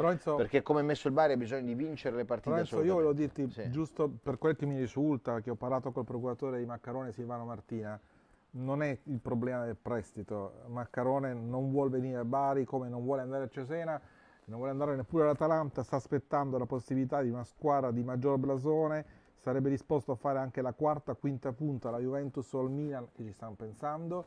Renzo, perché come ha messo il Bari ha bisogno di vincere le partite. Renzo, io volevo dirti, sì. giusto per quel che mi risulta, che ho parlato col procuratore di Maccarone Silvano Martina, non è il problema del prestito. Maccarone non vuole venire a Bari come non vuole andare a Cesena, non vuole andare neppure all'Atalanta, sta aspettando la possibilità di una squadra di maggior blasone, sarebbe disposto a fare anche la quarta, quinta punta alla Juventus o al Milan, che ci stanno pensando,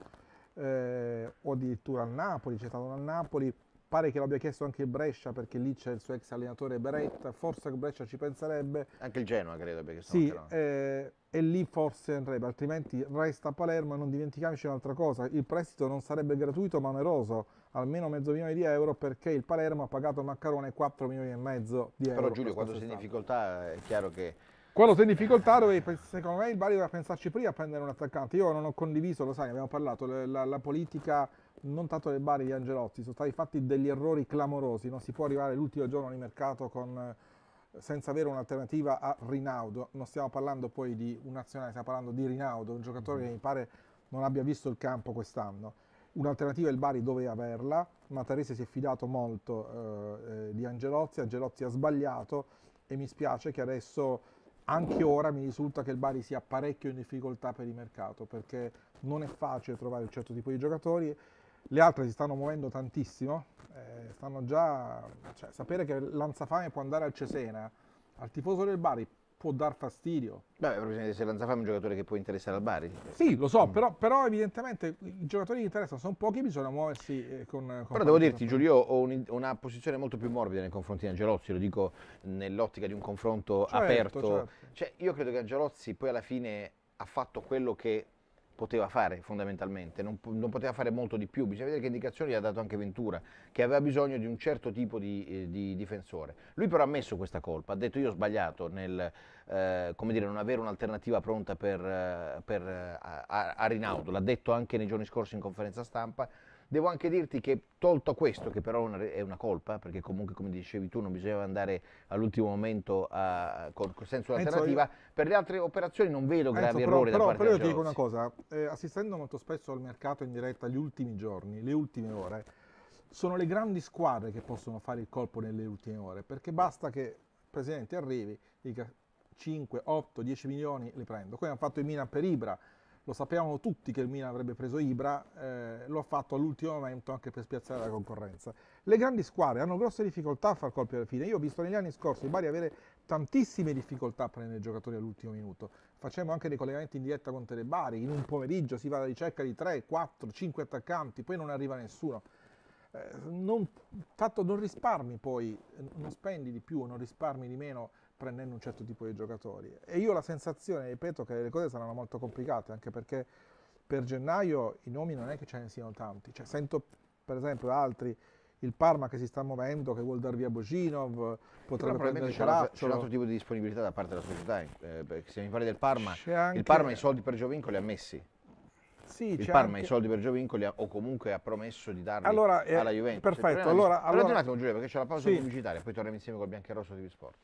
eh, o addirittura al Napoli, c'è stato un Napoli pare che l'abbia chiesto anche il Brescia perché lì c'è il suo ex allenatore Beretta, forse Brescia ci penserebbe. Anche il Genoa credo perché Sì, no. eh, e lì forse andrebbe, altrimenti resta a Palermo, non dimentichiamoci un'altra cosa, il prestito non sarebbe gratuito ma oneroso, almeno mezzo milione di euro perché il Palermo ha pagato Maccarone 4 milioni e mezzo di euro. Però Giulio, quando sei in difficoltà è chiaro che... Quando sei in difficoltà, dove, secondo me, il Bari doveva pensarci prima a prendere un attaccante. Io non ho condiviso, lo sai, abbiamo parlato, la, la politica non tanto del Bari di Angelotti, sono stati fatti degli errori clamorosi, non si può arrivare l'ultimo giorno di mercato con, eh, senza avere un'alternativa a Rinaudo, non stiamo parlando poi di un nazionale, stiamo parlando di Rinaudo, un giocatore mm -hmm. che mm-hmm. mi pare non abbia visto il campo quest'anno. Un'alternativa il Bari doveva averla, ma Terese si è fidato molto eh, eh di Angelozzi, Angelozzi ha sbagliato e mi spiace che adesso, anche ora, mi risulta che il Bari sia parecchio in difficoltà per il mercato, perché non è facile trovare un certo tipo di giocatori le altre si stanno muovendo tantissimo, eh, stanno già, cioè, sapere che Lanzafame può andare al Cesena, al tifoso del Bari può dar fastidio. Beh, però bisogna dire se Lanzafame è un giocatore che può interessare al Bari. Sì, lo so, mm. però, però, evidentemente i giocatori che interessano sono pochi, bisogna muoversi eh, con, eh, con... Però devo dirti Giulio, ho un, una posizione molto più morbida nei confronti di Angelozzi, lo dico nell'ottica di un confronto certo, aperto. Certo. Cioè, io credo che Angelozzi poi alla fine ha fatto quello che poteva fare fondamentalmente, non, non, poteva fare molto di più, bisogna vedere che indicazioni gli ha dato anche Ventura, che aveva bisogno di un certo tipo di, eh, di difensore. Lui però ha ammesso questa colpa, ha detto io ho sbagliato nel eh, dire, non avere un'alternativa pronta per, eh, per eh, Arinaudo, l'ha detto anche nei giorni scorsi in conferenza stampa, Devo anche dirti che tolto questo, che però è una colpa, perché comunque come dicevi tu non bisognava andare all'ultimo momento a, con, senso alternativa, per le altre operazioni non vedo Enzo, gravi però, errori però, da parte Però io ti dico una cosa, eh, assistendo molto spesso al mercato in diretta gli ultimi giorni, le ultime ore, sono le grandi squadre che possono fare il colpo nelle ultime ore, perché basta che il presidente arrivi, dica 5, 8, 10 milioni li prendo. Come hanno fatto i Milan per Ibra, lo sapevamo tutti che il Milan avrebbe preso Ibra, eh, lo ha fatto all'ultimo momento anche per spiazzare la concorrenza. Le grandi squadre hanno grosse difficoltà a far colpi alla fine. Io ho visto negli anni scorsi il Bari avere tantissime difficoltà a prendere giocatori all'ultimo minuto. Facciamo anche dei collegamenti in diretta con Telebari, in un pomeriggio si va alla ricerca di 3, 4, 5 attaccanti, poi non arriva nessuno. Eh, non, tanto non risparmi poi, eh, non spendi di più, non risparmi di meno prendendo un certo tipo di giocatori. E io ho la sensazione, ripeto, che le cose saranno molto complicate, anche perché per gennaio i nomi non è che ce ne siano tanti. Cioè, sento per esempio altri, il Parma che si sta muovendo, che vuol dar via Boginov, potrebbe prendere Calazzo. C'è un altro tipo di disponibilità da parte della società, eh, se mi parli del Parma, anche... il Parma i soldi per Giovinco li ha messi. Sì, il Parma anche... i soldi per Giovincoli o comunque ha promesso di darli allora, eh, alla Juventus. Perfetto. Torniamo allora, allora... un attimo Giulia perché c'è la pausa sì. pubblicitaria poi torniamo insieme col Biancherosso TV Sport.